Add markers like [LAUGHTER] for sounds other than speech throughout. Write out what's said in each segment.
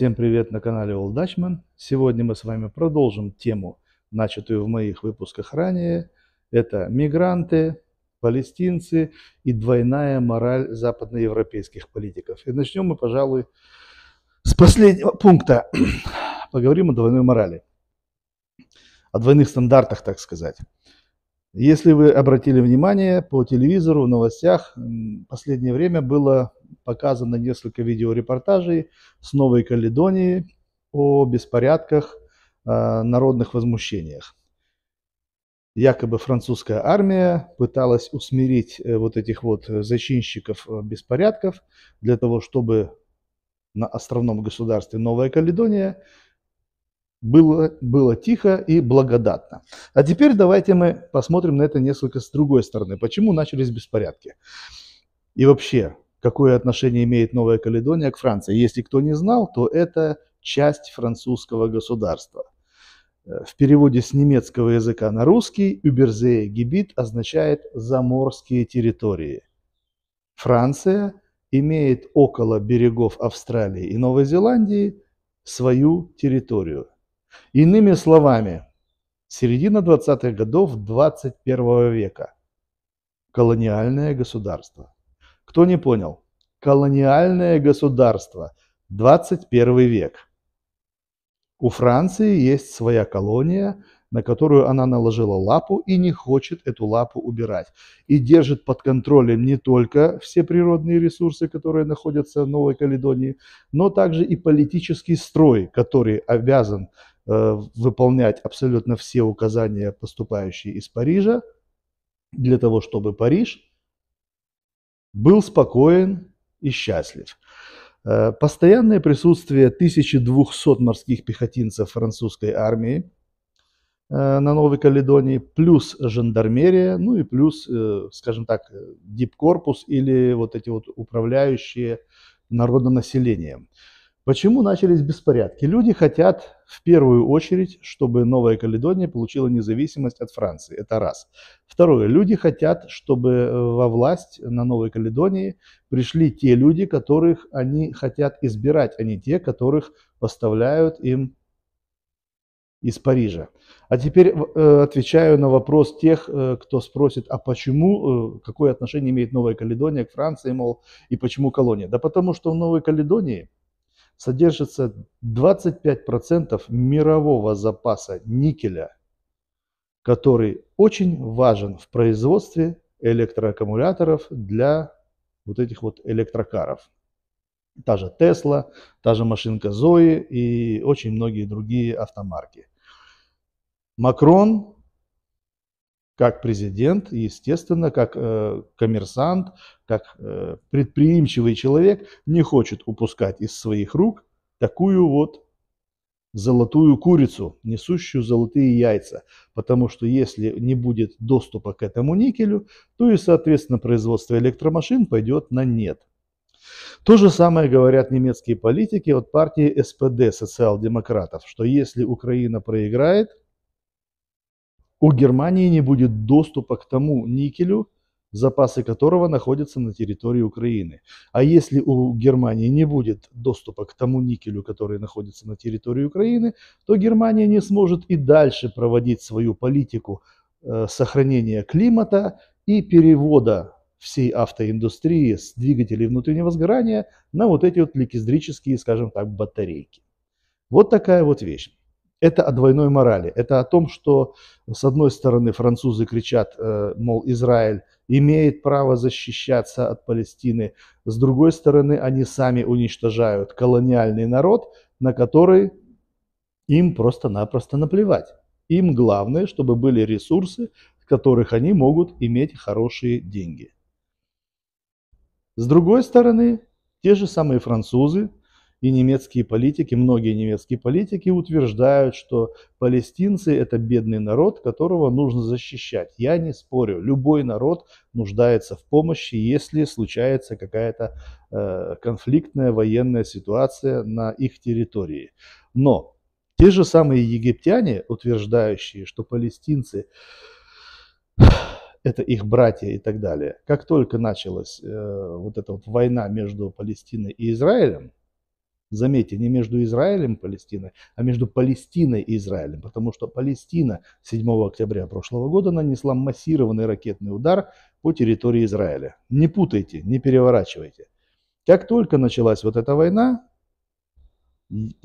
Всем привет на канале Old Dutchman. Сегодня мы с вами продолжим тему, начатую в моих выпусках ранее. Это мигранты, палестинцы и двойная мораль западноевропейских политиков. И начнем мы, пожалуй, с последнего пункта. [CLEARS THROAT] Поговорим о двойной морали, о двойных стандартах, так сказать. Если вы обратили внимание, по телевизору, в новостях в последнее время было показано несколько видеорепортажей с Новой Каледонии о беспорядках, а, народных возмущениях. Якобы французская армия пыталась усмирить э, вот этих вот э, зачинщиков э, беспорядков для того, чтобы на островном государстве Новая Каледония было, было тихо и благодатно. А теперь давайте мы посмотрим на это несколько с другой стороны. Почему начались беспорядки? И вообще, какое отношение имеет Новая Каледония к Франции? Если кто не знал, то это часть французского государства. Э, в переводе с немецкого языка на русский «Юберзее гибит» означает «заморские территории». Франция имеет около берегов Австралии и Новой Зеландии свою территорию. Иными словами, середина 20-х годов 21 -го века. Колониальное государство. Кто не понял? Колониальное государство. 21 век. У Франции есть своя колония, на которую она наложила лапу и не хочет эту лапу убирать. И держит под контролем не только все природные ресурсы, которые находятся в Новой Каледонии, но также и политический строй, который обязан Э, выполнять абсолютно все указания, поступающие из Парижа, для того, чтобы Париж был спокоен и счастлив. Э, постоянное присутствие 1200 морских пехотинцев французской армии э, на Новой Каледонии, плюс жандармерия, ну и плюс, скажем так, дипкорпус или вот эти вот управляющие народонаселением. Почему начались беспорядки? Люди хотят в первую очередь, чтобы Новая Каледония получила независимость от Франции. Это раз. Второе. Люди хотят, чтобы э, во власть на Новой Каледонии пришли те люди, которых они хотят избирать, а не те, которых поставляют им из Парижа. А теперь э, отвечаю на вопрос тех, э, кто спросит, а почему, какое отношение имеет Новая Каледония к Франции, мол, и почему колония? Да потому что в Новой Каледонии – содержится 25% мирового запаса никеля, который очень важен в производстве электроаккумуляторов для вот этих вот электрокаров. Та же Тесла, та же машинка Зои и очень многие другие автомарки. Макрон как президент естественно, как э, коммерсант, как э, предприимчивый человек не хочет упускать из своих рук такую вот золотую курицу, несущую золотые яйца, потому что если не будет доступа к этому никелю, то и, соответственно, производство электромашин пойдет на нет. То же самое говорят немецкие политики от партии СПД социал-демократов, что если Украина проиграет – у Германии не будет доступа к тому никелю, запасы которого находятся на территории Украины. А если у Германии не будет доступа к тому никелю, который находится на территории Украины, то Германия не сможет и дальше проводить свою политику э, сохранения климата и перевода всей автоиндустрии с двигателей внутреннего сгорания на вот эти вот ликиздрические, скажем так, батарейки. Вот такая вот вещь это о двойной морали. Это о том, что с одной стороны французы кричат, э, мол, Израиль имеет право защищаться от Палестины, с другой стороны они сами уничтожают колониальный народ, на который им просто-напросто наплевать. Им главное, чтобы были ресурсы, с которых они могут иметь хорошие деньги. С другой стороны, те же самые французы и немецкие политики, многие немецкие политики утверждают, что палестинцы – это бедный народ, которого нужно защищать. Я не спорю, любой народ нуждается в помощи, если случается какая-то э, конфликтная военная ситуация на их территории. Но те же самые египтяне, утверждающие, что палестинцы это их братья и так далее. Как только началась э, вот эта вот война между Палестиной и Израилем, Заметьте, не между Израилем и Палестиной, а между Палестиной и Израилем, потому что Палестина 7 октября прошлого года нанесла массированный ракетный удар по территории Израиля. Не путайте, не переворачивайте. Как только началась вот эта война,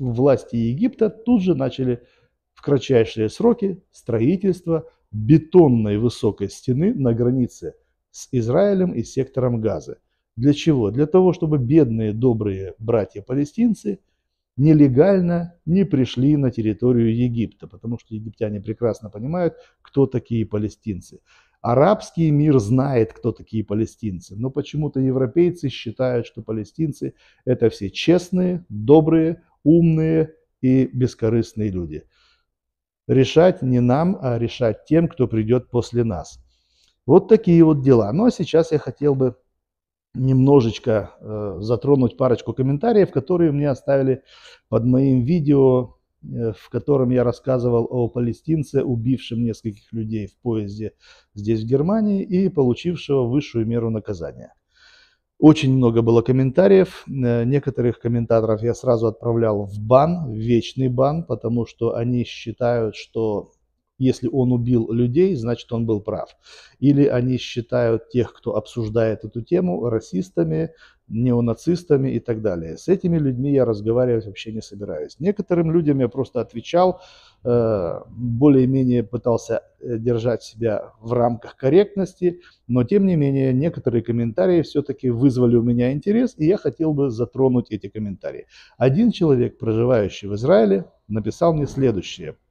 власти Египта тут же начали в кратчайшие сроки строительство бетонной высокой стены на границе с Израилем и сектором Газы. Для чего? Для того, чтобы бедные добрые братья-палестинцы нелегально не пришли на территорию Египта, потому что египтяне прекрасно понимают, кто такие палестинцы. Арабский мир знает, кто такие палестинцы, но почему-то европейцы считают, что палестинцы – это все честные, добрые, умные и бескорыстные люди. Решать не нам, а решать тем, кто придет после нас. Вот такие вот дела. Ну а сейчас я хотел бы немножечко э, затронуть парочку комментариев, которые мне оставили под моим видео, э, в котором я рассказывал о палестинце, убившем нескольких людей в поезде здесь, в Германии, и получившего высшую меру наказания. Очень много было комментариев. Э, некоторых комментаторов я сразу отправлял в бан, в вечный бан, потому что они считают, что если он убил людей, значит он был прав. Или они считают тех, кто обсуждает эту тему, расистами, неонацистами и так далее. С этими людьми я разговаривать вообще не собираюсь. Некоторым людям я просто отвечал, э, более-менее пытался э, держать себя в рамках корректности, но тем не менее некоторые комментарии все-таки вызвали у меня интерес, и я хотел бы затронуть эти комментарии. Один человек, проживающий в Израиле, написал мне следующее –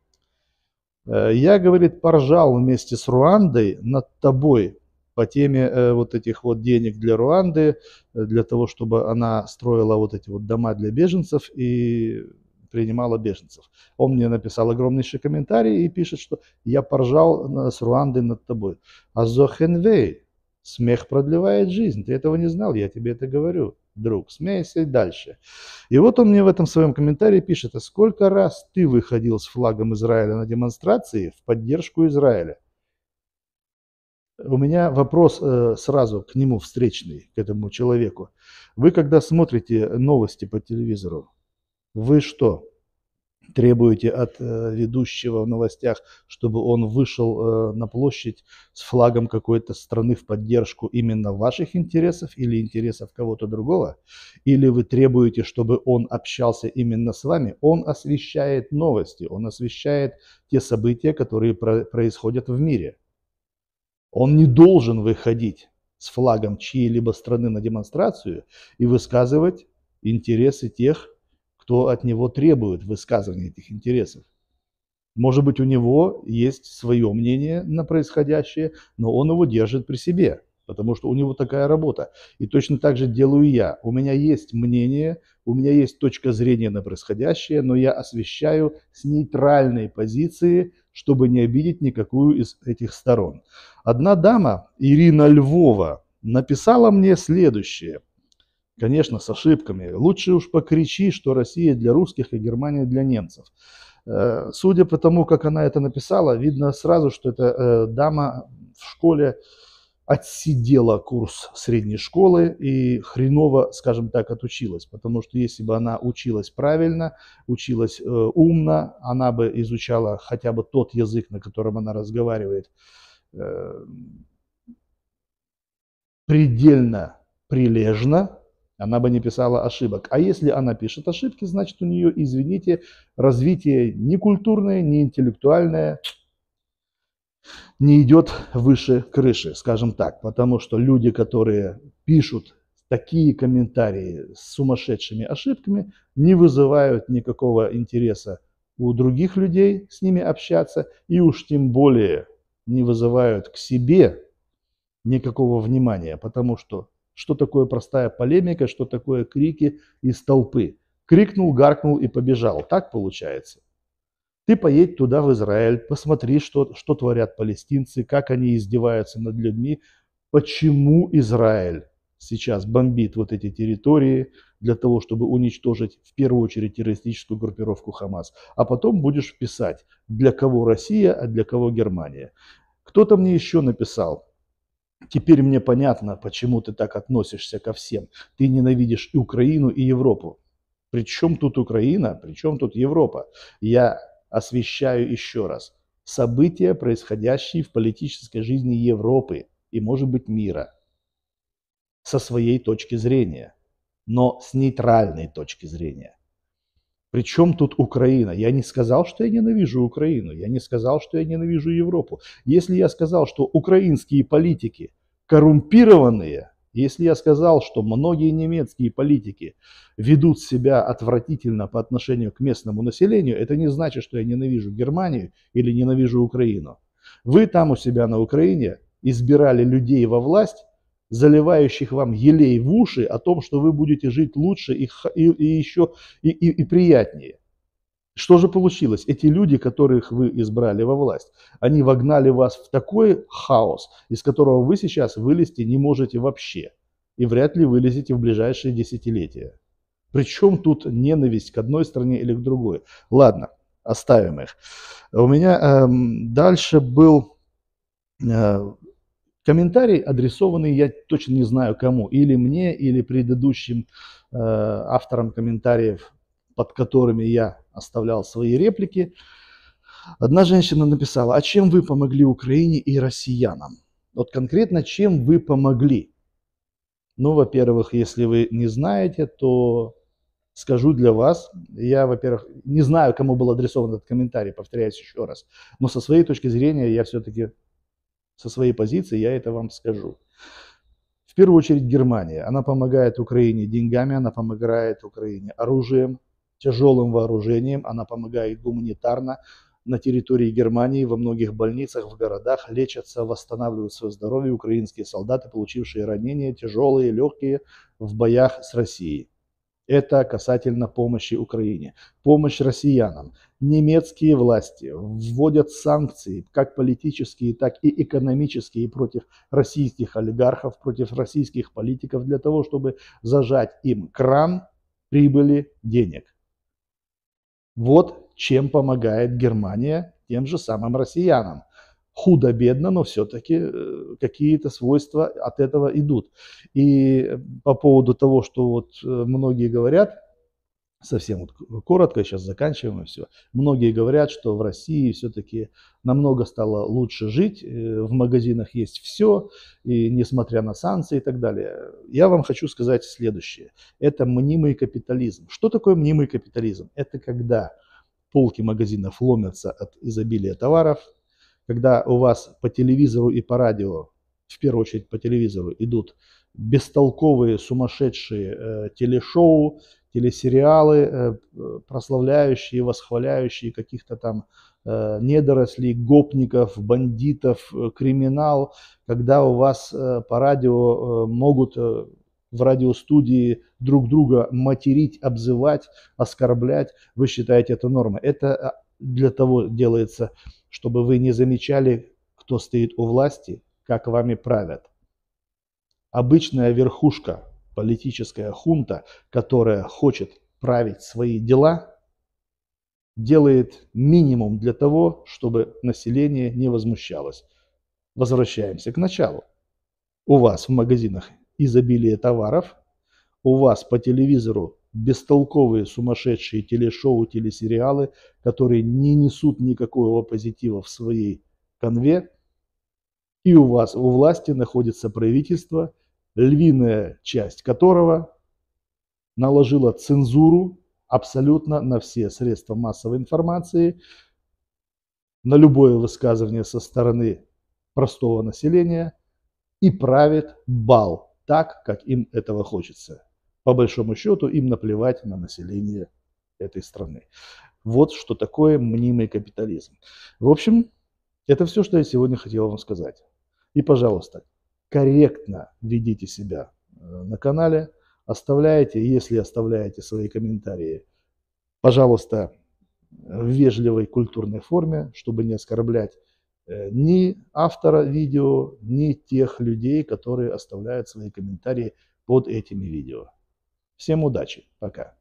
Э, я, говорит, поржал вместе с Руандой над тобой по теме э, вот этих вот денег для Руанды, э, для того, чтобы она строила вот эти вот дома для беженцев и принимала беженцев. Он мне написал огромнейший комментарий и пишет, что я поржал с Руандой над тобой. А Зохенвей, смех продлевает жизнь, ты этого не знал, я тебе это говорю друг, смейся и дальше. И вот он мне в этом своем комментарии пишет, а сколько раз ты выходил с флагом Израиля на демонстрации в поддержку Израиля? У меня вопрос э, сразу к нему встречный, к этому человеку. Вы когда смотрите новости по телевизору, вы что, требуете от э, ведущего в новостях, чтобы он вышел э, на площадь с флагом какой-то страны в поддержку именно ваших интересов или интересов кого-то другого, или вы требуете, чтобы он общался именно с вами, он освещает новости, он освещает те события, которые происходят в мире. Он не должен выходить с флагом чьей-либо страны на демонстрацию и высказывать интересы тех, кто от него требует высказывания этих интересов. Может быть, у него есть свое мнение на происходящее, но он его держит при себе, потому что у него такая работа. И точно так же делаю я. У меня есть мнение, у меня есть точка зрения на происходящее, но я освещаю с нейтральной позиции, чтобы не обидеть никакую из этих сторон. Одна дама, Ирина Львова, написала мне следующее – Конечно, с ошибками. Лучше уж покричи, что Россия для русских и Германия для немцев. Э, судя по тому, как она это написала, видно сразу, что эта э, дама в школе отсидела курс средней школы и хреново, скажем так, отучилась. Потому что если бы она училась правильно, училась э, умно, она бы изучала хотя бы тот язык, на котором она разговаривает, предельно прилежно, она бы не писала ошибок. А если она пишет ошибки, значит у нее, извините, развитие не культурное, не интеллектуальное, не идет выше крыши, скажем так. Потому что люди, которые пишут такие комментарии с сумасшедшими ошибками, не вызывают никакого интереса у других людей с ними общаться, и уж тем более не вызывают к себе никакого внимания, потому что что такое простая полемика, что такое крики из толпы. Крикнул, гаркнул и побежал. Так получается. Ты поедь туда, в Израиль, посмотри, что, что творят палестинцы, как они издеваются над людьми, почему Израиль сейчас бомбит вот эти территории для того, чтобы уничтожить в первую очередь террористическую группировку Хамас. А потом будешь писать, для кого Россия, а для кого Германия. Кто-то мне еще написал, Теперь мне понятно, почему ты так относишься ко всем. Ты ненавидишь и Украину, и Европу. Причем тут Украина, причем тут Европа? Я освещаю еще раз события, происходящие в политической жизни Европы и, может быть, мира со своей точки зрения, но с нейтральной точки зрения. Причем тут Украина? Я не сказал, что я ненавижу Украину, я не сказал, что я ненавижу Европу. Если я сказал, что украинские политики коррумпированные, если я сказал, что многие немецкие политики ведут себя отвратительно по отношению к местному населению, это не значит, что я ненавижу Германию или ненавижу Украину. Вы там у себя на Украине избирали людей во власть, заливающих вам елей в уши о том, что вы будете жить лучше и, и, и еще и, и, и приятнее. Что же получилось? Эти люди, которых вы избрали во власть, они вогнали вас в такой хаос, из которого вы сейчас вылезти не можете вообще. И вряд ли вылезете в ближайшие десятилетия. Причем тут ненависть к одной стране или к другой? Ладно, оставим их. У меня э, дальше был э, Комментарий, адресованный, я точно не знаю кому, или мне, или предыдущим э, авторам комментариев, под которыми я оставлял свои реплики. Одна женщина написала, а чем вы помогли Украине и россиянам? Вот конкретно, чем вы помогли? Ну, во-первых, если вы не знаете, то скажу для вас. Я, во-первых, не знаю, кому был адресован этот комментарий, повторяюсь еще раз. Но со своей точки зрения я все-таки со своей позиции я это вам скажу. В первую очередь Германия. Она помогает Украине деньгами, она помогает Украине оружием, тяжелым вооружением, она помогает гуманитарно. На территории Германии во многих больницах, в городах лечатся, восстанавливают свое здоровье украинские солдаты, получившие ранения, тяжелые, легкие, в боях с Россией. Это касательно помощи Украине, помощь россиянам. Немецкие власти вводят санкции, как политические, так и экономические, против российских олигархов, против российских политиков, для того, чтобы зажать им кран прибыли денег. Вот чем помогает Германия тем же самым россиянам – худо-бедно, но все-таки э, какие-то свойства от этого идут. И э, по поводу того, что вот э, многие говорят, совсем вот коротко, сейчас заканчиваем и все. Многие говорят, что в России все-таки намного стало лучше жить, в магазинах есть все, и несмотря на санкции и так далее. Я вам хочу сказать следующее. Это мнимый капитализм. Что такое мнимый капитализм? Это когда полки магазинов ломятся от изобилия товаров, когда у вас по телевизору и по радио, в первую очередь по телевизору, идут бестолковые, сумасшедшие э, телешоу, телесериалы, э, прославляющие, восхваляющие каких-то там э, недорослей, гопников, бандитов, э, криминал, когда у вас э, по радио э, могут э, в радиостудии друг друга материть, обзывать, оскорблять, вы считаете это нормой. Это а, для того делается, чтобы вы не замечали, кто стоит у власти, как вами правят. Обычная верхушка, политическая хунта, которая хочет править свои дела, делает минимум для того, чтобы население не возмущалось. Возвращаемся к началу. У вас в магазинах изобилие товаров, у вас по телевизору бестолковые, сумасшедшие телешоу, телесериалы, которые не несут никакого позитива в своей конве. И у вас, у власти находится правительство, львиная часть которого наложила цензуру абсолютно на все средства массовой информации, на любое высказывание со стороны простого населения и правит бал так, как им этого хочется по большому счету им наплевать на население этой страны. Вот что такое мнимый капитализм. В общем, это все, что я сегодня хотел вам сказать. И, пожалуйста, корректно ведите себя э, на канале, оставляйте, если оставляете свои комментарии, пожалуйста, в вежливой культурной форме, чтобы не оскорблять э, ни автора видео, ни тех людей, которые оставляют свои комментарии под этими видео. Всем удачи. Пока.